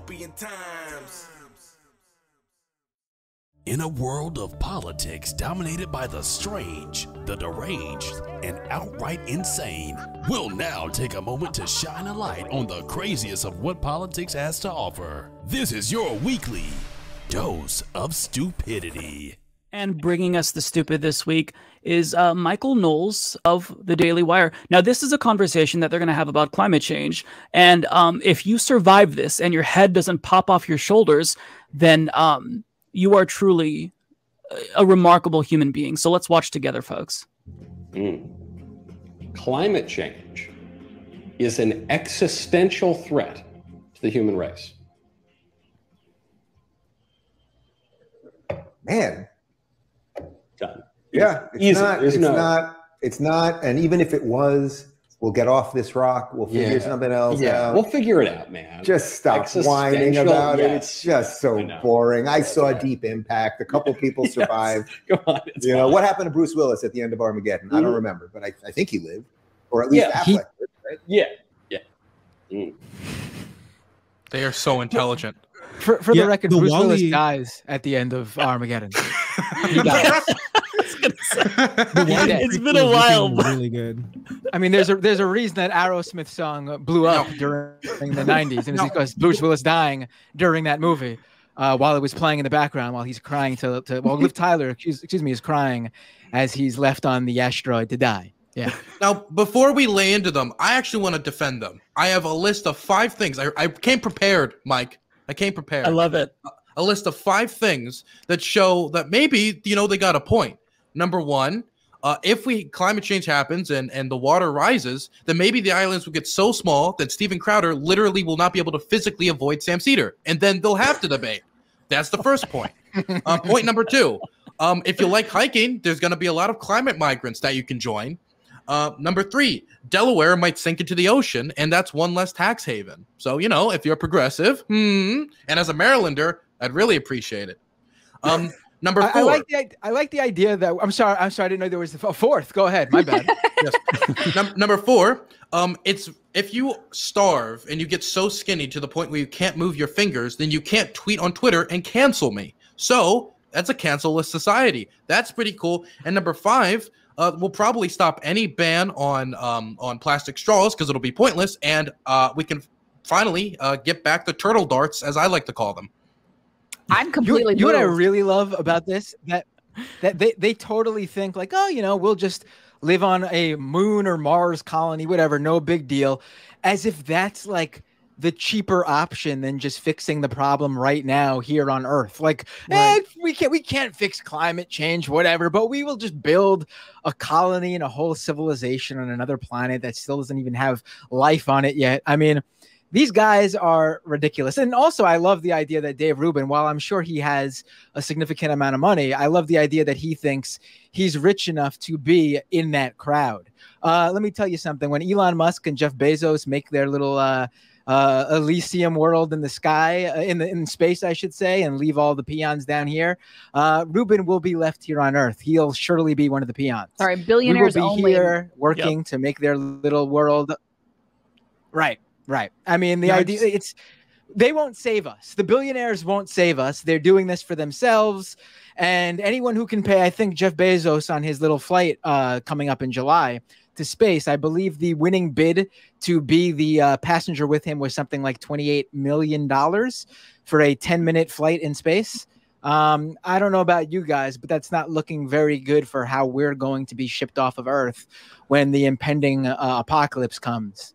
dystopian times. In a world of politics dominated by the strange, the deranged, and outright insane, we'll now take a moment to shine a light on the craziest of what politics has to offer. This is your weekly dose of stupidity. And bringing us the stupid this week is uh, Michael Knowles of the Daily Wire. Now, this is a conversation that they're going to have about climate change. And um, if you survive this and your head doesn't pop off your shoulders, then um, you are truly a remarkable human being. So let's watch together, folks. Mm. Climate change is an existential threat to the human race. Man, done. Yeah, it's, it's not. it's no. not. It's not. And even if it was, we'll get off this rock. We'll figure yeah. something else yeah. out. We'll figure it out, man. Just stop whining about yes. it. It's just so I boring. I saw right. Deep Impact. A couple people yes. survived. Come on. You fine. know what happened to Bruce Willis at the end of Armageddon? Mm-hmm. I don't mm-hmm. remember, but I, I, think he lived, or at least yeah, Affleck he, right? Yeah. Yeah. Mm. They are so intelligent. For, for yeah, the record, the Bruce Wally... Willis dies at the end of Armageddon. he dies gonna say. it's been a while. But... Really good. I mean, there's a there's a reason that Aerosmith song blew up no. during the '90s, and no. it's because Bruce Willis dying during that movie. Uh, while it was playing in the background, while he's crying to, to while Liv Tyler, excuse, excuse me, is crying as he's left on the asteroid to die. Yeah. Now, before we lay into them, I actually want to defend them. I have a list of five things. I, I came prepared, Mike. I came prepared. I love it. A, a list of five things that show that maybe, you know, they got a point. Number one, uh, if we climate change happens and and the water rises, then maybe the islands will get so small that Stephen Crowder literally will not be able to physically avoid Sam Cedar, and then they'll have to debate. That's the first point. Uh, point number two: um, if you like hiking, there's going to be a lot of climate migrants that you can join. Uh, number three, Delaware might sink into the ocean, and that's one less tax haven. So you know, if you're progressive, hmm, and as a Marylander, I'd really appreciate it. Um, Number four. I, I, like the I like the idea that I'm sorry I'm sorry I didn't know there was a fourth. Go ahead, my bad. yes. Num- number four. Um, it's if you starve and you get so skinny to the point where you can't move your fingers, then you can't tweet on Twitter and cancel me. So that's a cancelless society. That's pretty cool. And number five. Uh, we'll probably stop any ban on um, on plastic straws because it'll be pointless, and uh, we can finally uh, get back the turtle darts, as I like to call them. I'm completely. You, you know what I really love about this that that they they totally think like, oh, you know, we'll just live on a moon or Mars colony, whatever, no big deal, as if that's like the cheaper option than just fixing the problem right now here on Earth. Like, right. eh, we can't we can't fix climate change, whatever, but we will just build a colony and a whole civilization on another planet that still doesn't even have life on it yet. I mean, these guys are ridiculous. And also, I love the idea that Dave Rubin, while I'm sure he has a significant amount of money, I love the idea that he thinks he's rich enough to be in that crowd. Uh, let me tell you something. When Elon Musk and Jeff Bezos make their little uh, uh, Elysium world in the sky, uh, in the in space, I should say, and leave all the peons down here. Uh, Ruben will be left here on Earth. He'll surely be one of the peons. All right, billionaires we will be only. here working yep. to make their little world. Right. Right. I mean, the no, idea it's they won't save us. The billionaires won't save us. They're doing this for themselves. And anyone who can pay, I think Jeff Bezos on his little flight uh, coming up in July to space, I believe the winning bid to be the uh, passenger with him was something like $28 million for a 10 minute flight in space. Um, I don't know about you guys, but that's not looking very good for how we're going to be shipped off of Earth when the impending uh, apocalypse comes.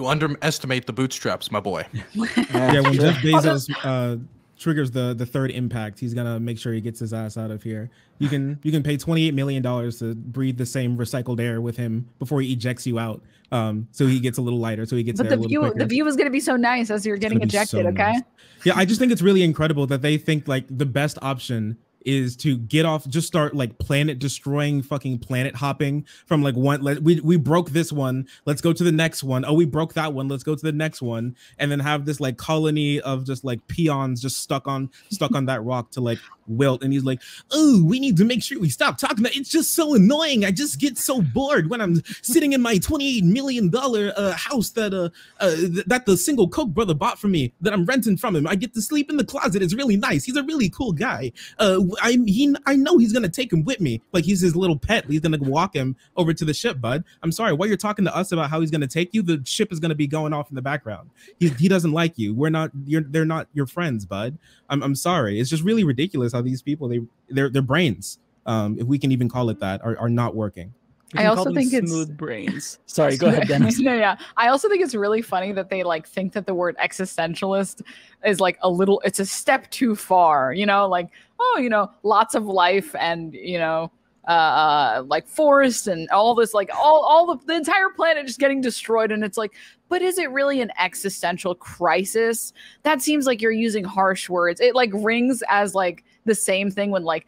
You underestimate the bootstraps, my boy. yeah, when Jeff Bezos uh, triggers the the third impact, he's gonna make sure he gets his ass out of here. You can you can pay twenty eight million dollars to breathe the same recycled air with him before he ejects you out. Um, so he gets a little lighter, so he gets. But the view quicker. the view is gonna be so nice as you're getting ejected. So okay. Nice. Yeah, I just think it's really incredible that they think like the best option is to get off just start like planet destroying fucking planet hopping from like one let, we we broke this one let's go to the next one oh we broke that one let's go to the next one and then have this like colony of just like peons just stuck on stuck on that rock to like Wilt, and he's like, "Oh, we need to make sure we stop talking about." It's just so annoying. I just get so bored when I'm sitting in my twenty-eight million dollar uh, house that uh, uh that the single Coke brother bought for me that I'm renting from him. I get to sleep in the closet. It's really nice. He's a really cool guy. Uh, I he I know he's gonna take him with me. Like he's his little pet. He's gonna walk him over to the ship, bud. I'm sorry. While you're talking to us about how he's gonna take you, the ship is gonna be going off in the background. He, he doesn't like you. We're not. You're they're not your friends, bud. I'm I'm sorry. It's just really ridiculous how how these people they their their brains, um, if we can even call it that, are, are not working. I also think smooth it's smooth brains. Sorry, go ahead, Dennis. no, yeah. I also think it's really funny that they like think that the word existentialist is like a little it's a step too far, you know, like, oh, you know, lots of life and, you know, uh, uh like forests and all this, like all all the, the entire planet just getting destroyed. And it's like, but is it really an existential crisis? That seems like you're using harsh words. It like rings as like the same thing when like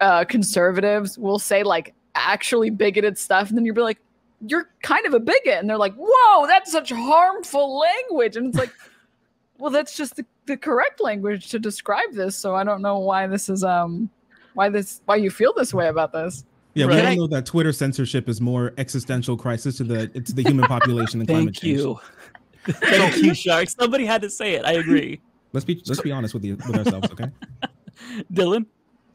uh, conservatives will say like actually bigoted stuff, and then you'll be like, "You're kind of a bigot," and they're like, "Whoa, that's such harmful language," and it's like, "Well, that's just the, the correct language to describe this." So I don't know why this is um why this why you feel this way about this. Yeah, right. we all know that Twitter censorship is more existential crisis to the to the human population than climate change. Thank you, thank you, Shark. Somebody had to say it. I agree. Let's be let's be honest with you with ourselves, okay? Dylan?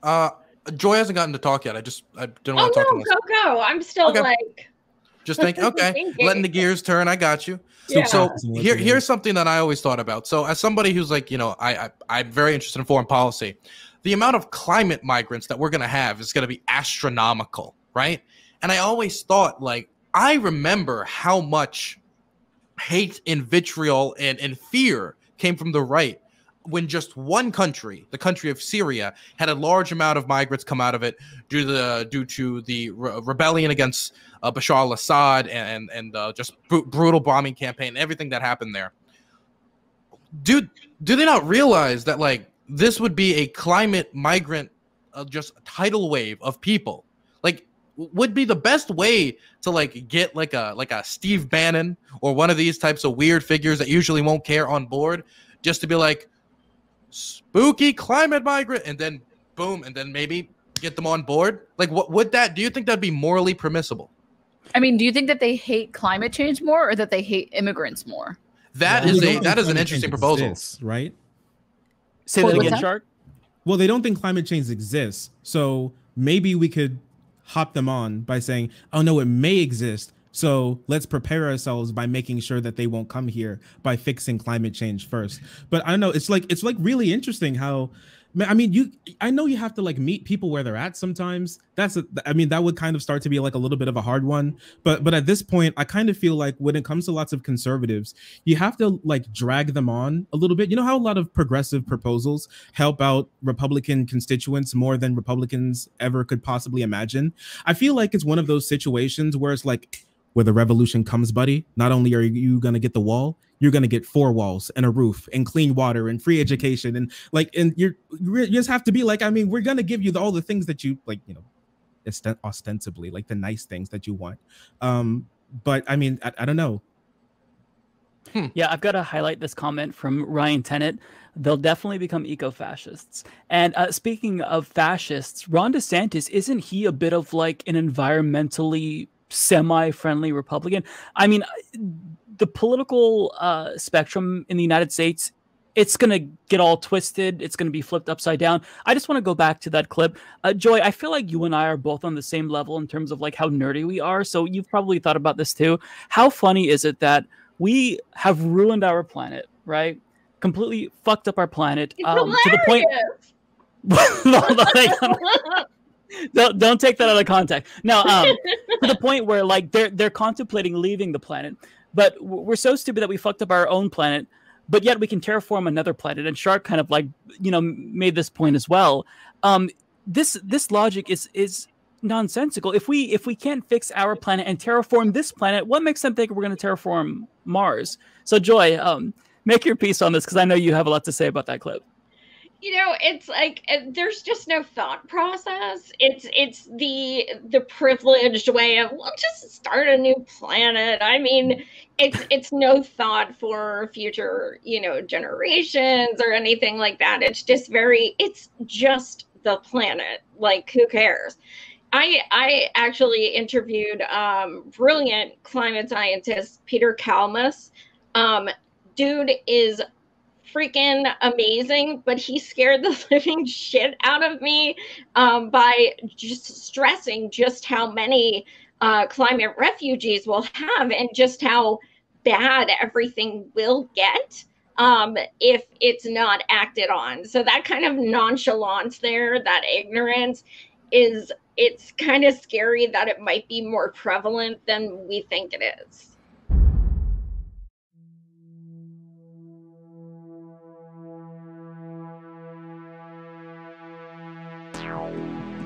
Uh, Joy hasn't gotten to talk yet. I just I didn't want to oh, talk. no, go go! I'm still okay. like just think. Okay, letting the gears turn. I got you. Yeah. So here, here's something that I always thought about. So as somebody who's like, you know, I, I I'm very interested in foreign policy. The amount of climate migrants that we're gonna have is gonna be astronomical, right? And I always thought like I remember how much hate and vitriol and, and fear came from the right when just one country, the country of Syria, had a large amount of migrants come out of it due to the, due to the re rebellion against uh, Bashar al-Assad and and uh, just br brutal bombing campaign, everything that happened there. Do do they not realize that like this would be a climate migrant, uh, just tidal wave of people? Like would be the best way to like get like a like a Steve Bannon or one of these types of weird figures that usually won't care on board just to be like spooky climate migrant, and then boom, and then maybe get them on board? Like, what would that? Do you think that'd be morally permissible? I mean, do you think that they hate climate change more, or that they hate immigrants more? That well, is a that is an interesting proposal, exists, right? Say well, that again, Shark. Well, they don't think climate change exists, so maybe we could hop them on by saying, "Oh no, it may exist, so let's prepare ourselves by making sure that they won't come here by fixing climate change first. But I don't know. It's like it's like really interesting how. I mean, you. I know you have to like meet people where they're at sometimes. That's. A, I mean, that would kind of start to be like a little bit of a hard one. But but at this point, I kind of feel like when it comes to lots of conservatives, you have to like drag them on a little bit. You know how a lot of progressive proposals help out Republican constituents more than Republicans ever could possibly imagine. I feel like it's one of those situations where it's like where the revolution comes, buddy, not only are you going to get the wall, you're going to get four walls and a roof and clean water and free education and like and you're you just have to be like I mean, we're going to give you the, all the things that you like, you know, ostensibly like the nice things that you want. Um but I mean, I, I don't know. Hmm. Yeah, I've got to highlight this comment from Ryan Tennant. They'll definitely become eco fascists. And uh, speaking of fascists, Ron DeSantis, isn't he a bit of like an environmentally semi-friendly Republican. I mean, the political uh, spectrum in the United States, it's going to get all twisted. It's going to be flipped upside down. I just want to go back to that clip. Uh, Joy, I feel like you and I are both on the same level in terms of like how nerdy we are. So you've probably thought about this too. How funny is it that we have ruined our planet, right? Completely fucked up our planet um, to the point. no, don't, don't, take that out of context. No, um, to the point where like they're they're contemplating leaving the planet, but we're so stupid that we fucked up our own planet. But yet we can terraform another planet, and Shark kind of like you know made this point as well. Um, this this logic is is nonsensical. If we if we can't fix our planet and terraform this planet, what makes them think we're going to terraform Mars? So Joy, um, make your piece on this because I know you have a lot to say about that clip you know it's like uh, there's just no thought process it's it's the the privileged way of well, just start a new planet i mean it's it's no thought for future you know generations or anything like that it's just very it's just the planet like who cares I I actually interviewed um, brilliant climate scientist Peter Kalmus. Um, dude is freaking amazing, but he scared the living shit out of me um, by just stressing just how many uh, climate refugees will have and just how bad everything will get um, if it's not acted on. So that kind of nonchalance there, that ignorance is it's kind of scary that it might be more prevalent than we think it is. Ow.